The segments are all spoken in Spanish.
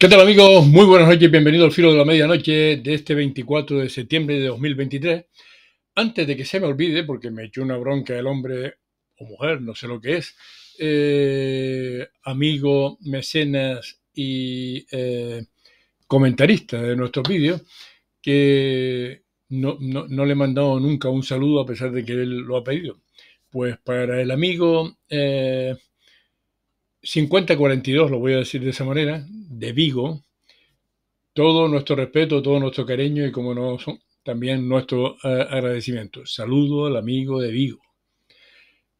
¿Qué tal amigos? Muy buenas noches, y bienvenido al filo de la medianoche de este 24 de septiembre de 2023. Antes de que se me olvide, porque me echó una bronca el hombre o mujer, no sé lo que es, eh, amigo, mecenas y eh, comentarista de nuestros vídeos, que no, le he mandado nunca un saludo a pesar de que él lo ha pedido. Pues para el amigo... 5042 eh, lo voy a decir de esa manera, de Vigo. Todo nuestro respeto, todo nuestro cariño y, como no, también nuestro eh, agradecimiento. Saludo al amigo de Vigo.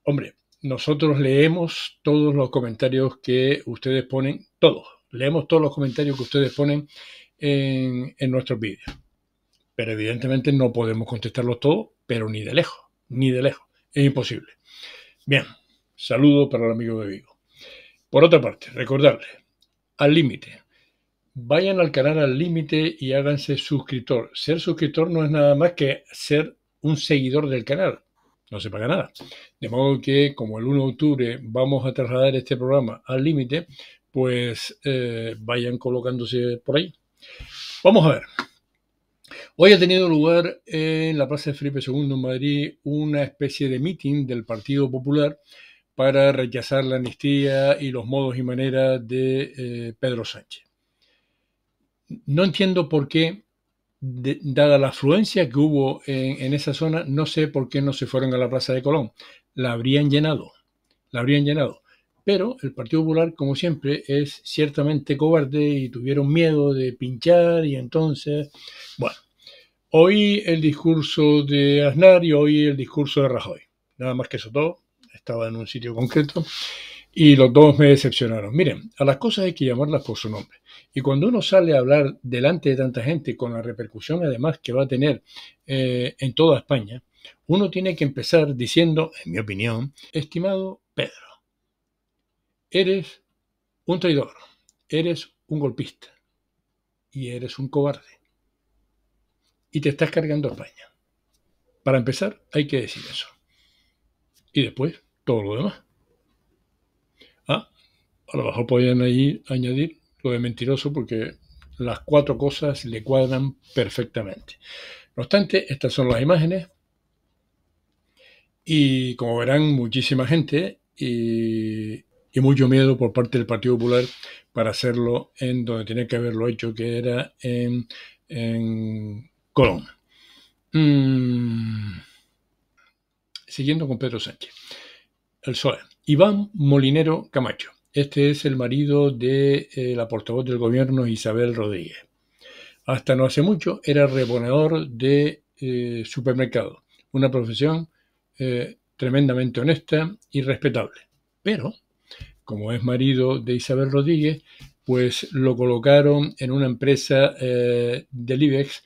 Hombre, nosotros leemos todos los comentarios que ustedes ponen, todos, leemos todos los comentarios que ustedes ponen en, en nuestros vídeos. Pero evidentemente no podemos contestarlos todos, pero ni de lejos, ni de lejos. Es imposible. Bien, saludo para el amigo de Vigo. Por otra parte, recordarles, al límite. Vayan al canal al límite y háganse suscriptor. Ser suscriptor no es nada más que ser un seguidor del canal. No se paga nada. De modo que, como el 1 de octubre vamos a trasladar este programa al límite, pues eh, vayan colocándose por ahí. Vamos a ver. Hoy ha tenido lugar en la Plaza de Felipe II en Madrid una especie de meeting del Partido Popular para rechazar la amnistía y los modos y maneras de eh, Pedro Sánchez. No entiendo por qué, dada la afluencia que hubo en, en esa zona, no sé por qué no se fueron a la Plaza de Colón. La habrían llenado, la habrían llenado. Pero el Partido Popular, como siempre, es ciertamente cobarde y tuvieron miedo de pinchar y entonces, bueno, oí el discurso de Aznar y oí el discurso de Rajoy. Nada más que eso todo estaba en un sitio concreto, y los dos me decepcionaron. Miren, a las cosas hay que llamarlas por su nombre. Y cuando uno sale a hablar delante de tanta gente, con la repercusión además que va a tener eh, en toda España, uno tiene que empezar diciendo, en mi opinión, estimado Pedro, eres un traidor, eres un golpista y eres un cobarde. Y te estás cargando España. Para empezar, hay que decir eso. Y después, todo lo demás. Ah, a lo mejor podrían ahí añadir lo de mentiroso porque las cuatro cosas le cuadran perfectamente. No obstante, estas son las imágenes y como verán, muchísima gente y, mucho miedo por parte del Partido Popular para hacerlo en donde tenía que haberlo hecho, que era en, en Colón. Mm. Siguiendo con Pedro Sánchez el e. Iván Molinero Camacho. Este es el marido de eh, la portavoz del gobierno Isabel Rodríguez. Hasta no hace mucho era reponedor de eh, supermercado, una profesión eh, tremendamente honesta y respetable. Pero, como es marido de Isabel Rodríguez, pues lo colocaron en una empresa del IBEX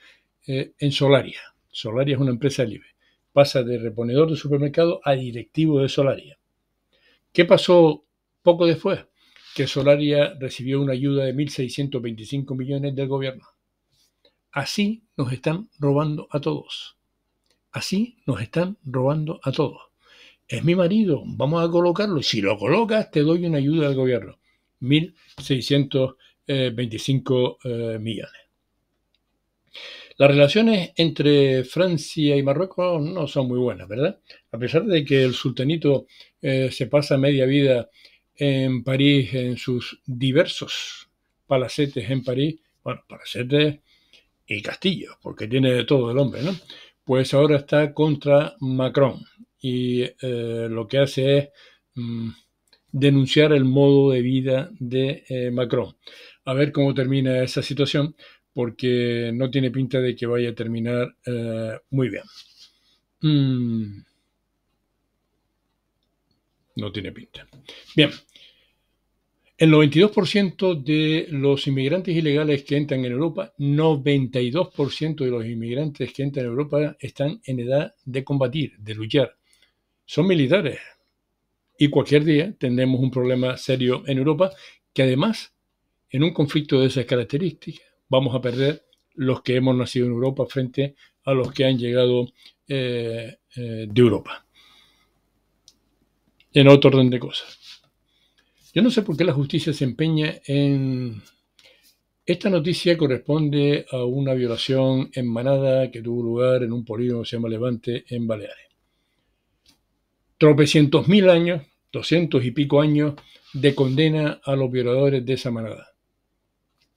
en Solaria. Solaria es una empresa del IBEX. Pasa de reponedor de supermercado a directivo de Solaria ¿Qué pasó poco después? Que Solaria recibió una ayuda de 1.625 millones del gobierno. Así nos están robando a todos. Así nos están robando a todos. Es mi marido, vamos a colocarlo. Si lo colocas, te doy una ayuda del gobierno. 1.625 eh, millones. Las relaciones entre Francia y Marruecos no son muy buenas, ¿verdad? A pesar de que el sultanito eh, se pasa media vida en París, en sus diversos palacetes en París, bueno, palacetes y castillos, porque tiene de todo el hombre, ¿no? Pues ahora está contra Macron y eh, lo que hace es mm, denunciar el modo de vida de eh, Macron. A ver cómo termina esa situación, porque no tiene pinta de que vaya a terminar eh, muy bien. Mm. No tiene pinta. Bien. El 92% de los inmigrantes ilegales que entran en Europa, 92% de los inmigrantes que entran en Europa están en edad de combatir, de luchar. Son militares. Y cualquier día tendremos un problema serio en Europa que además, en un conflicto de esas características, vamos a perder los que hemos nacido en Europa frente a los que han llegado eh, eh, de Europa. En otro orden de cosas. Yo no sé por qué la justicia se empeña en... Esta noticia corresponde a una violación en manada que tuvo lugar en un polígono que se llama Levante en Baleares. Tropecientos mil años, doscientos y pico años de condena a los violadores de esa manada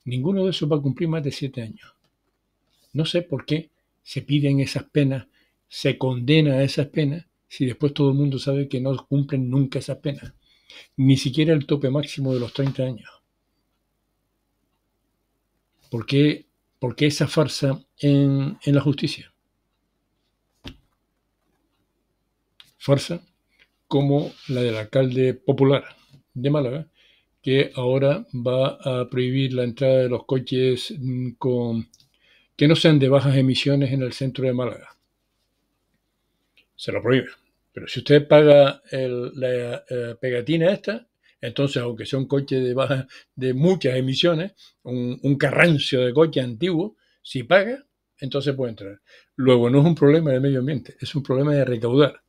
ninguno de esos va a cumplir más de siete años. No sé por qué se piden esas penas, se condena a esas penas, si después todo el mundo sabe que no cumplen nunca esas penas, ni siquiera el tope máximo de los 30 años. ¿Por qué, esa farsa en, en la justicia? Farsa como la del alcalde popular de Málaga, que ahora va a prohibir la entrada de los coches mm, con, que no sean de bajas emisiones en el centro de Málaga. Se lo prohíbe. Pero si usted paga la eh, pegatina esta, entonces aunque sea un coche de, de muchas emisiones, un, un carrancio de coche antiguo, si paga, entonces puede entrar. Luego, no es un problema de medio ambiente, es un problema de recaudar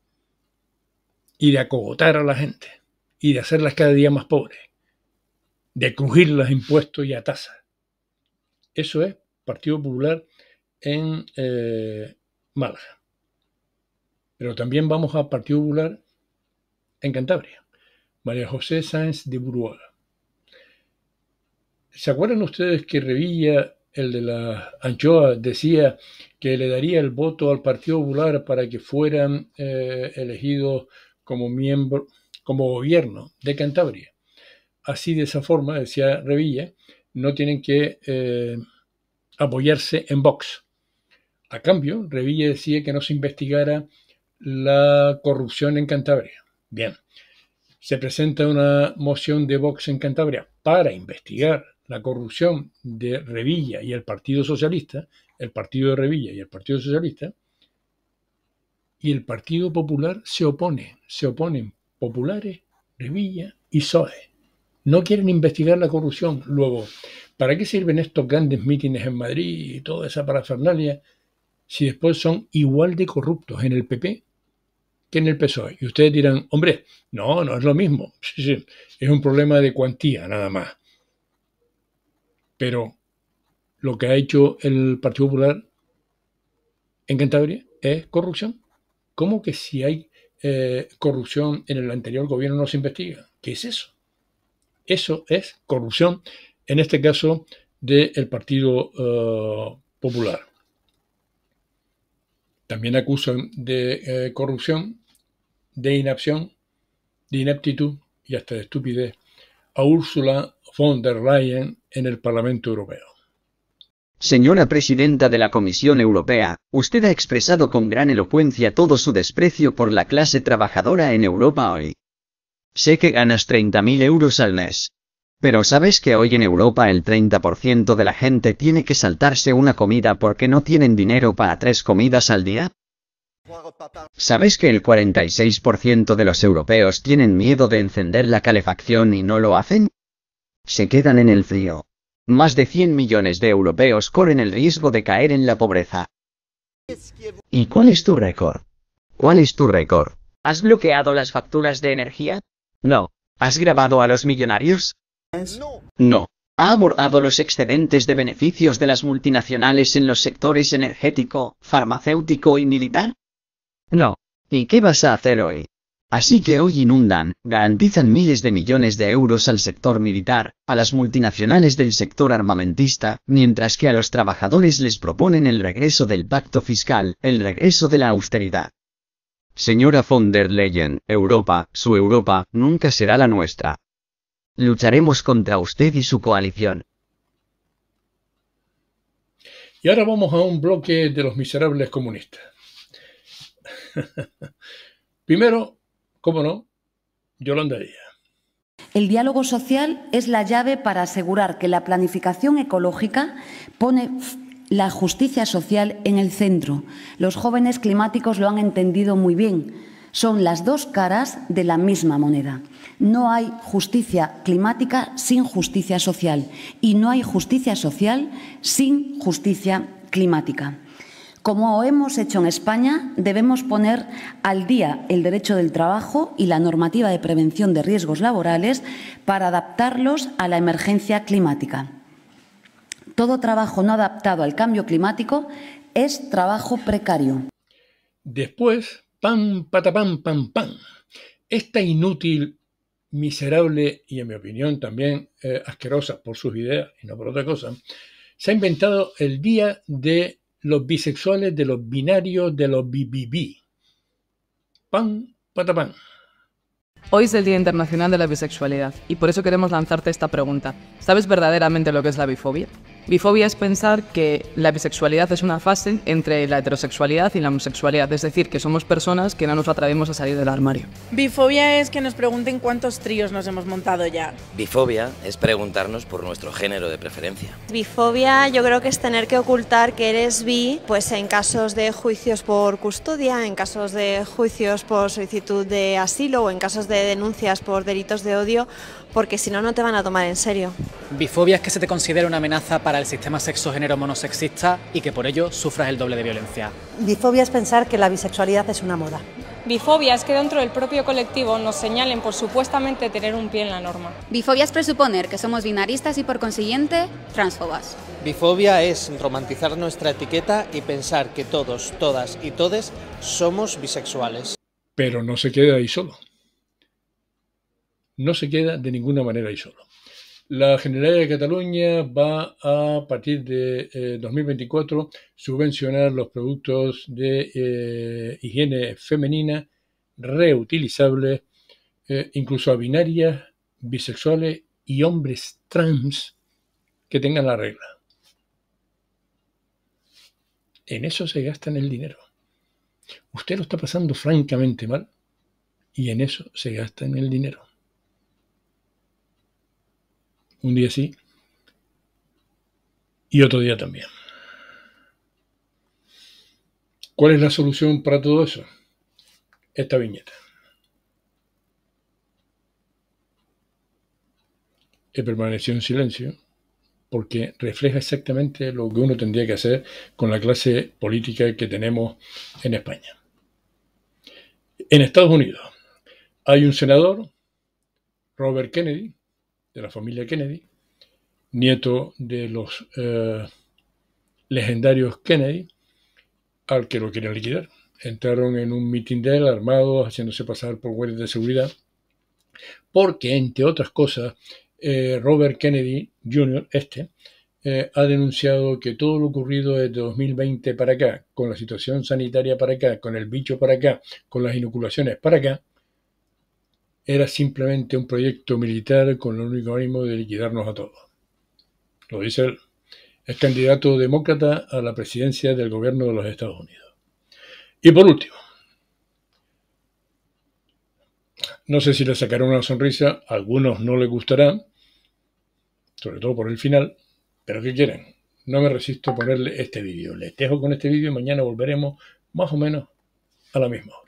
y de acogotar a la gente y de hacerlas cada día más pobres de crujir los impuestos y a tasas. Eso es Partido Popular en eh, Málaga. Pero también vamos a Partido Popular en Cantabria. María José Sáenz de Buruaga. ¿Se acuerdan ustedes que Revilla, el de la anchoa, decía que le daría el voto al Partido Popular para que fueran eh, elegidos como miembro, como gobierno de Cantabria? Así de esa forma, decía Revilla, no tienen que eh, apoyarse en Vox. A cambio, Revilla decía que no se investigara la corrupción en Cantabria. Bien, se presenta una moción de Vox en Cantabria para investigar la corrupción de Revilla y el Partido Socialista, el Partido de Revilla y el Partido Socialista, y el Partido Popular se opone, se oponen populares, Revilla y PSOE no quieren investigar la corrupción. Luego, ¿para qué sirven estos grandes mítines en Madrid y toda esa parafernalia si después son igual de corruptos en el PP que en el PSOE? Y ustedes dirán, hombre, no, no es lo mismo. es un problema de cuantía nada más. Pero lo que ha hecho el Partido Popular en Cantabria es corrupción. ¿Cómo que si hay eh, corrupción en el anterior gobierno no se investiga? ¿Qué es eso? Eso es corrupción, en este caso del Partido eh, Popular. También acusan de eh, corrupción, de inacción, de ineptitud y hasta de estupidez a Ursula von der Leyen en el Parlamento Europeo. Señora presidenta de la Comisión Europea, usted ha expresado con gran elocuencia todo su desprecio por la clase trabajadora en Europa hoy. Sé que ganas 30.000 euros al mes. Pero sabes que hoy en Europa el 30% de la gente tiene que saltarse una comida porque no tienen dinero para tres comidas al día? ¿Sabes que el 46% de los europeos tienen miedo de encender la calefacción y no lo hacen? Se quedan en el frío. Más de 100 millones de europeos corren el riesgo de caer en la pobreza. ¿Y cuál es tu récord? ¿Cuál es tu récord? ¿Has bloqueado las facturas de energía? No. ¿Has grabado a los millonarios? No. No. Ha abordado los excedentes de beneficios de las multinacionales en los sectores energético, farmacéutico y militar. No. ¿Y qué vas a hacer hoy? Así que hoy inundan, garantizan miles de millones de euros al sector militar, a las multinacionales del sector armamentista, mientras que a los trabajadores les proponen el regreso del pacto fiscal, el regreso de la austeridad. Señora von der Leyen, Europa, su Europa, nunca será la nuestra. Lucharemos contra usted y su coalición. Y ahora vamos a un bloque de los miserables comunistas. Primero, cómo no, Yolanda Díaz. El diálogo social es la llave para asegurar que la planificación ecológica pone la justicia social en el centro. Los jóvenes climáticos lo han entendido muy bien. Son las dos caras de la misma moneda. No hay justicia climática sin justicia social y no hay justicia social sin justicia climática. Como hemos hecho en España, debemos poner al día el derecho del trabajo y la normativa de prevención de riesgos laborales para adaptarlos a la emergencia climática. Todo trabajo no adaptado al cambio climático es trabajo precario. Después, pam, patapam, pam, pam. Esta inútil, miserable y en mi opinión también eh, asquerosa por sus ideas y no por otra cosa, se ha inventado el día de los bisexuales, de los binarios, de los BBB. Pam, patapam. Hoy es el Día Internacional de la Bisexualidad y por eso queremos lanzarte esta pregunta. ¿Sabes verdaderamente lo que es la bifobia? Bifobia es pensar que la bisexualidad es una fase entre la heterosexualidad y la homosexualidad, es decir, que somos personas que no nos atrevemos a salir del armario. Bifobia es que nos pregunten cuántos tríos nos hemos montado ya. Bifobia es preguntarnos por nuestro género de preferencia. Bifobia yo creo que es tener que ocultar que eres bi, pues en casos de juicios por custodia, en casos de juicios por solicitud de asilo o en casos de denuncias por delitos de odio, porque si no, no te van a tomar en serio. Bifobia es que se te considera una amenaza para el sistema sexo-género monosexista y que por ello sufras el doble de violencia. Bifobia es pensar que la bisexualidad es una moda. Bifobia es que dentro del propio colectivo nos señalen por supuestamente tener un pie en la norma. Bifobia es presuponer que somos binaristas y por consiguiente transfobas. Bifobia es romantizar nuestra etiqueta y pensar que todos, todas y todes somos bisexuales. Pero no se queda ahí solo. No se queda de ninguna manera ahí solo. La Generalidad de Cataluña va a, partir de 2024 eh, subvencionar los productos de eh, higiene femenina reutilizables, eh, incluso a binarias, bisexuales y hombres trans que tengan la regla. En eso se en el dinero. Usted lo está pasando francamente mal y en eso se en el dinero un día sí y otro día también. ¿Cuál es la solución para todo eso? Esta viñeta. He permanecido en silencio porque refleja exactamente lo que uno tendría que hacer con la clase política que tenemos en España. En Estados Unidos hay un senador, Robert Kennedy, de la familia Kennedy, nieto de los eh, legendarios Kennedy, al que lo querían liquidar. Entraron en un mitin de él armados, haciéndose pasar por guardias de seguridad, porque, entre otras cosas, eh, Robert Kennedy Jr., este, eh, ha denunciado que todo lo ocurrido desde 2020 para acá, con la situación sanitaria para acá, con el bicho para acá, con las inoculaciones para acá, era simplemente un proyecto militar con el único ánimo de liquidarnos a todos. Lo dice el Es candidato demócrata a la presidencia del gobierno de los Estados Unidos. Y por último, no sé si le sacará una sonrisa, a algunos no les gustará, sobre todo por el final, pero ¿qué quieren? No me resisto a ponerle este vídeo. Les dejo con este vídeo y mañana volveremos más o menos a la misma hora.